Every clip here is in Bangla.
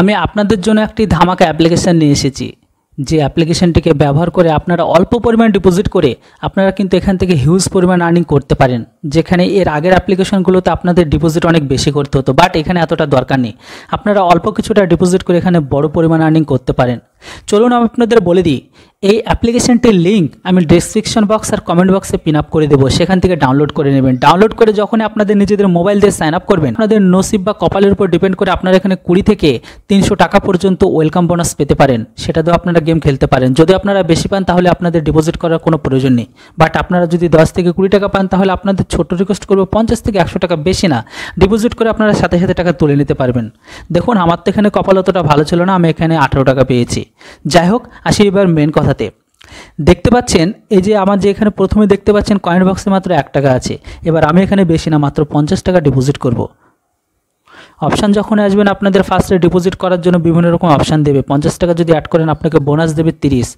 আমি আপনাদের জন্য একটি ধামাকা অ্যাপ্লিকেশান নিয়ে এসেছি যে অ্যাপ্লিকেশানটিকে ব্যবহার করে আপনারা অল্প পরিমাণ ডিপোজিট করে আপনারা কিন্তু এখান থেকে হিউজ পরিমাণ আর্নিং করতে পারেন যেখানে এর আগের অ্যাপ্লিকেশানগুলোতে আপনাদের ডিপোজিট অনেক বেশি করতে হতো বাট এখানে এতটা দরকার নেই আপনারা অল্প কিছুটা ডিপোজিট করে এখানে বড় পরিমাণ আর্নিং করতে পারেন চলুন আমি আপনাদের বলে দিই এই অ্যাপ্লিকেশানটির লিঙ্ক আমি ডিসক্রিপশন বক্স আর কমেন্ট বক্সে পিন আপ করে দেবো সেখান থেকে ডাউনলোড করে নেবেন ডাউনলোড করে যখন আপনাদের নিজেদের মোবাইল দিয়ে সাইন আপ করবেন আপনাদের নসিব বা কপালের উপর ডিপেন্ড করে আপনারা এখানে কুড়ি থেকে তিনশো টাকা পর্যন্ত ওয়েলকাম বোনাস পেতে পারেন সেটা দিয়ে আপনারা গেম খেলতে পারেন যদি আপনারা বেশি পান তাহলে আপনাদের ডিপোজিট করার কোনো প্রয়োজন নেই বাট আপনারা যদি দশ থেকে কুড়ি টাকা পান তাহলে আপনাদের ছোট রিকোয়েস্ট করবো পঞ্চাশ থেকে একশো টাকা বেশি না ডিপোজিট করে আপনারা সাথে সাথে টাকা তুলে নিতে পারবেন দেখুন আমার তো এখানে কপাল অতটা ভালো ছিল না আমি এখানে আঠেরো টাকা পেয়েছি যাই হোক আসি এবার মেন কথাতে দেখতে পাচ্ছেন এই যে আমার যে এখানে প্রথমে দেখতে পাচ্ছেন কয়েন বক্সে মাত্র এক টাকা আছে এবার আমি এখানে বেশি না মাত্র পঞ্চাশ টাকা ডিপোজিট করব অপশান যখন আসবেন আপনাদের ফার্স্টে ডিপোজিট করার জন্য বিভিন্ন রকম অপশান দেবে পঞ্চাশ টাকা যদি অ্যাড করেন আপনাকে বোনাস দেবে তিরিশ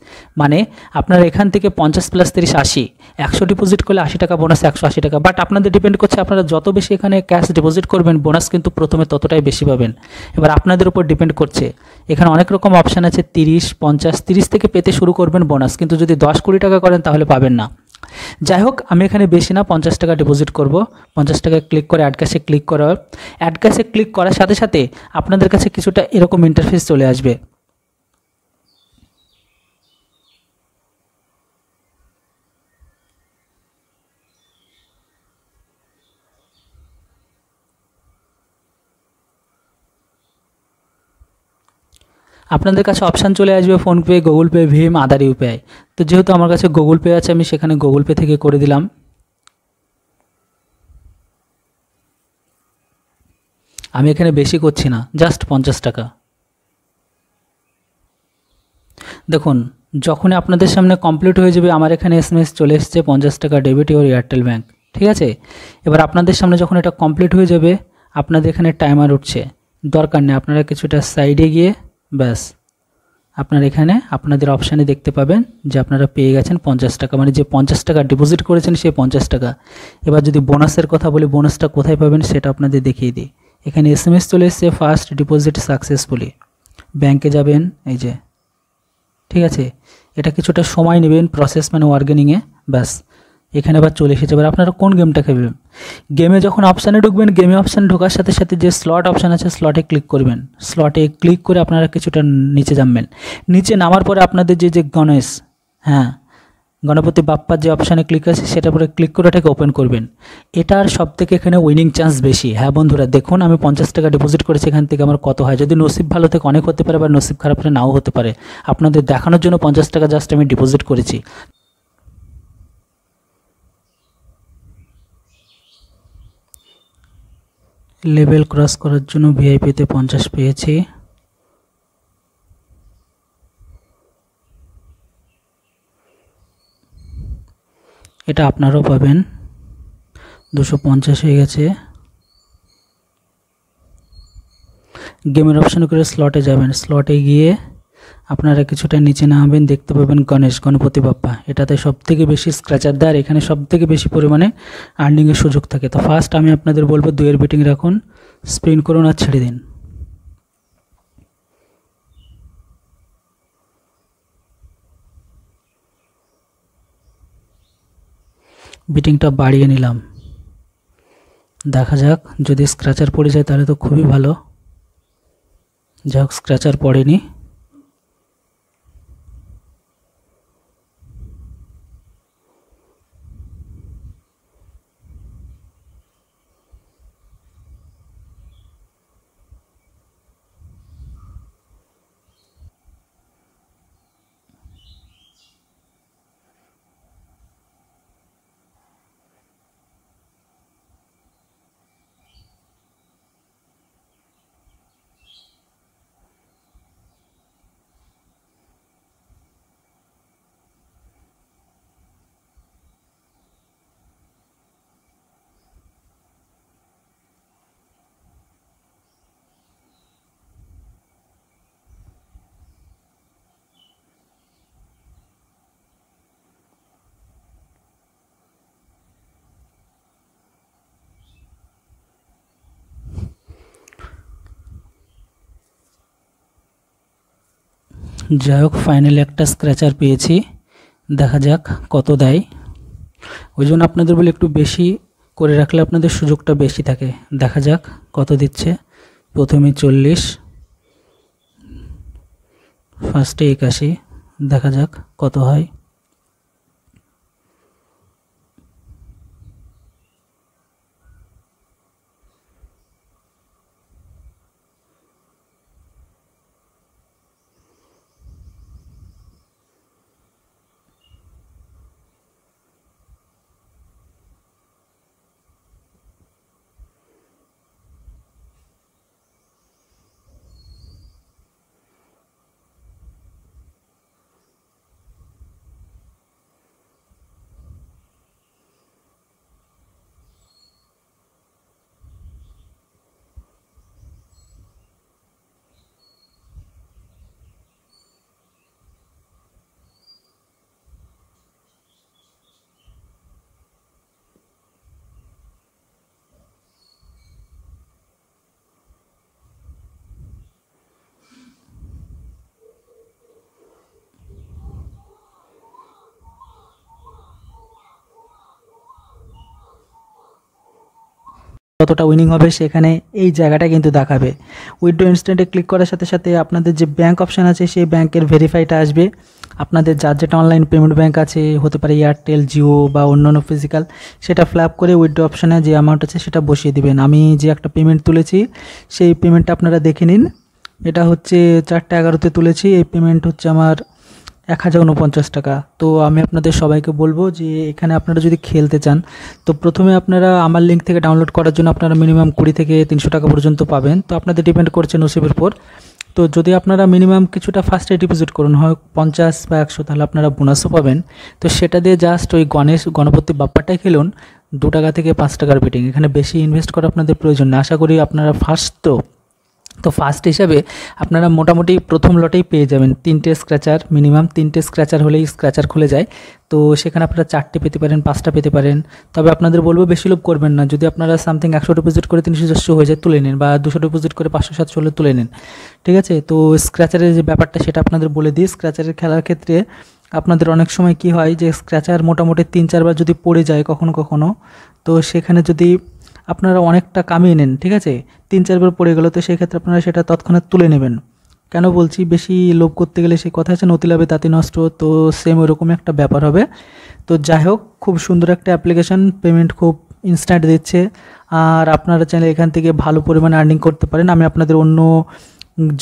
মানে আপনার এখান থেকে পঞ্চাশ প্লাস তিরিশ আশি একশো ডিপোজিট করলে আশি টাকা বোনাস একশো আশি টাকা বাট আপনাদের ডিপেন্ড করছে আপনারা যত বেশি এখানে ক্যাশ ডিপোজিট করবেন বোনাস কিন্তু প্রথমে ততটাই বেশি পাবেন এবার আপনাদের উপর ডিপেন্ড করছে এখানে অনেক রকম অপশান আছে তিরিশ পঞ্চাশ তিরিশ থেকে পেতে শুরু করবেন বোনাস কিন্তু যদি দশ কোটি টাকা করেন তাহলে পাবেন না যাই হোক আমি এখানে বেশি না পঞ্চাশ টাকা ডিপোজিট করব পঞ্চাশ টাকা ক্লিক করে অ্যাডক্যাশে ক্লিক করার অ্যাডক্যাশে ক্লিক করার সাথে সাথে আপনাদের কাছে কিছুটা এরকম ইন্টারফেস চলে আসবে আপনাদের কাছে অপশান চলে আসবে ফোনপে গুগল পে ভিম আদার ইউপিআই তো যেহেতু আমার কাছে গুগল পে আছে আমি সেখানে গুগল পে থেকে করে দিলাম আমি এখানে বেশি করছি না জাস্ট পঞ্চাশ টাকা দেখুন যখনই আপনাদের সামনে কমপ্লিট হয়ে যাবে আমার এখানে এস চলে এসছে পঞ্চাশ টাকা ডেবিট ইউর এয়ারটেল ব্যাঙ্ক ঠিক আছে এবার আপনাদের সামনে যখন এটা কমপ্লিট হয়ে যাবে আপনাদের এখানে টাইমার উঠছে দরকার নেই আপনারা কিছুটা সাইডে গিয়ে ব্যাস আপনার এখানে আপনাদের অপশানে দেখতে পাবেন যে আপনারা পেয়ে গেছেন পঞ্চাশ টাকা মানে যে পঞ্চাশ টাকা ডিপোজিট করেছেন সেই পঞ্চাশ টাকা এবার যদি বোনাসের কথা বলি বোনাসটা কোথায় পাবেন সেটা আপনাদের দেখিয়ে দিই এখানে এস এম এস চলে এসছে ফার্স্ট ডিপোজিট সাকসেসফুলি ব্যাংকে যাবেন এই যে ঠিক আছে এটা কিছুটা সময় নেবেন প্রসেস মানে ওয়ার্গেনিংয়ে ব্যাস এখানে আবার চলে এসেছে এবার আপনারা কোন গেমটা খেলবেন গেমে যখন অপশানে ঢুকবেন গেমে অপশানে ঢোকার সাথে সাথে যে স্লট অপশান আছে স্লটে ক্লিক করবেন স্লটে ক্লিক করে আপনারা কিছুটা নিচে নামবেন নিচে নামার পরে আপনাদের যে যে গণেশ হ্যাঁ গণপতি বাপ্পার যে অপশানে ক্লিক আছে সেটার পরে ক্লিক করে এটাকে ওপেন করবেন এটার সব থেকে এখানে উইনিং চান্স বেশি হ্যাঁ বন্ধুরা দেখুন আমি পঞ্চাশ টাকা ডিপোজিট করেছি এখান থেকে আমার কত হয় যদি নসিব ভালো থেকে অনেক হতে পারে বা নসিব খারাপ হলে নাও হতে পারে আপনাদের দেখানোর জন্য পঞ্চাশ টাকা জাস্ট আমি ডিপোজিট করেছি লেভেল ক্রস করার জন্য ভিআইপিতে পঞ্চাশ পেয়েছি এটা আপনারাও পাবেন দুশো পঞ্চাশ হয়ে গেছে গেমের অপশানে করে স্লটে যাবেন স্লটে গিয়ে আপনারা কিছুটা নিচে নামাবেন দেখতে পাবেন গণেশ গণপতি বাপ্পা এটাতে সবথেকে বেশি স্ক্র্যাচার দেয় আর এখানে সবথেকে বেশি পরিমাণে আর্নিংয়ের সুযোগ থাকে তো ফার্স্ট আমি আপনাদের বলবো দুয়ের বেটিং রাখুন স্প্রিন করুন আর ছেড়ে দিন বিটিংটা বাড়িয়ে নিলাম দেখা যাক যদি স্ক্র্যাচার পড়ে যায় তাহলে তো খুবই ভালো যাই হোক স্ক্র্যাচার পড়েনি যাই হোক ফাইনালি একটা স্ক্র্যাচার পেয়েছি দেখা যাক কত দেয় ওই জন্য আপনাদের বলে একটু বেশি করে রাখলে আপনাদের সুযোগটা বেশি থাকে দেখা যাক কত দিচ্ছে প্রথমে চল্লিশ ফার্স্টে একাশি দেখা যাক কত হয় কতটা উইনিং হবে সেখানে এই জায়গাটা কিন্তু দেখাবে উইড্রো ইনস্ট্যান্টে ক্লিক করার সাথে সাথে আপনাদের যে ব্যাঙ্ক অপশান আছে সেই ব্যাঙ্কের ভেরিফাইটা আসবে আপনাদের যার যেটা অনলাইন পেমেন্ট ব্যাঙ্ক আছে হতে পারে এয়ারটেল জিও বা অন্য অন্য ফিজিক্যাল সেটা ফ্ল্যাপ করে উইড্রো অপশানে যে অ্যামাউন্ট আছে সেটা বসিয়ে দেবেন আমি যে একটা পেমেন্ট তুলেছি সেই পেমেন্টটা আপনারা দেখে নিন এটা হচ্ছে চারটে এগারোতে তুলেছি এই পেমেন্ট হচ্ছে আমার এক হাজার উনপঞ্চাশ টাকা তো আমি আপনাদের সবাইকে বলবো যে এখানে আপনারা যদি খেলতে চান তো প্রথমে আপনারা আমার লিঙ্ক থেকে ডাউনলোড করার জন্য আপনারা মিনিমাম কুড়ি থেকে তিনশো টাকা পর্যন্ত পাবেন তো আপনাদের ডিপেন্ড করছে নসিবের উপর তো যদি আপনারা মিনিমাম কিছুটা ফার্স্টে ডিপোজিট করুন হয় পঞ্চাশ বা একশো তাহলে আপনারা বোনাসও পাবেন তো সেটা দিয়ে জাস্ট ওই গণেশ গণপতি বাপ্পাটাই খেলুন দু টাকা থেকে পাঁচ টাকার বেটিং এখানে বেশি ইনভেস্ট করা আপনাদের প্রয়োজন না আশা করি আপনারা ফার্স্ট তো তো ফার্স্ট হিসাবে আপনারা মোটামুটি প্রথম লটেই পেয়ে যাবেন তিনটে স্ক্র্যাচার মিনিমাম তিনটে স্ক্র্যাচার হলেই স্ক্র্যাচার খুলে যায় তো সেখানে আপনারা চারটে পেতে পারেন পাঁচটা পেতে পারেন তবে আপনাদের বলবো বেশি লোভ করবেন না যদি আপনারা সামথিং একশো ডিপোজিট করে তিনশো চারশো হয়ে যায় তুলে নিন বা দুশো ডিপোজিট করে পাঁচশো সাতশো হলে তুলে নিন ঠিক আছে তো স্ক্র্যাচারের যে ব্যাপারটা সেটা আপনাদের বলে দিই স্ক্র্যাচারের খেলার ক্ষেত্রে আপনাদের অনেক সময় কি হয় যে স্ক্র্যাচার মোটামুটি তিন চারবার যদি পড়ে যায় কখনো কখনো তো সেখানে যদি আপনারা অনেকটা কামিয়ে নেন ঠিক আছে তিন চারবার পড়ে গেল তো সেক্ষেত্রে আপনারা সেটা তৎক্ষণাৎ তুলে নেবেন কেন বলছি বেশি লোভ করতে গেলে সেই কথা আছে নতি লাভে তাঁতি নষ্ট তো সেম ওরকম একটা ব্যাপার হবে তো যাই হোক খুব সুন্দর একটা অ্যাপ্লিকেশান পেমেন্ট খুব ইনস্ট্যান্ট দিচ্ছে আর আপনারা চাইলে এখান থেকে ভালো পরিমাণে আর্নিং করতে পারেন আমি আপনাদের অন্য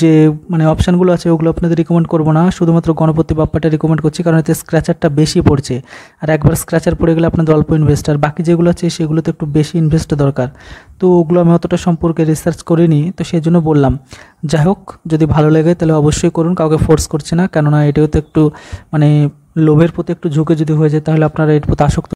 যে মানে অপশানগুলো আছে ওগুলো আপনাদের রিকমেন্ড করবো না শুধুমাত্র গণপতি বাপ্পাটা রিকমেন্ড করছি কারণ এতে স্ক্র্যাচারটা বেশি পড়ছে আর একবার স্ক্র্যাচার পড়ে গেলে আপনাদের অল্প ইনভেস্ট আর বাকি যেগুলো আছে সেগুলোতে একটু বেশি ইনভেস্ট দরকার তো ওগুলো আমি অতটা সম্পর্কে রিসার্চ করিনি তো সেই জন্য বললাম যাই হোক যদি ভালো লাগে তাহলে অবশ্যই করুন কাউকে ফোর্স করছে না কেননা এটাও তো একটু মানে লোভের প্রতি একটু ঝুঁকে যদি হয়ে যায় তাহলে আপনারা এর প্রতি আসক্ত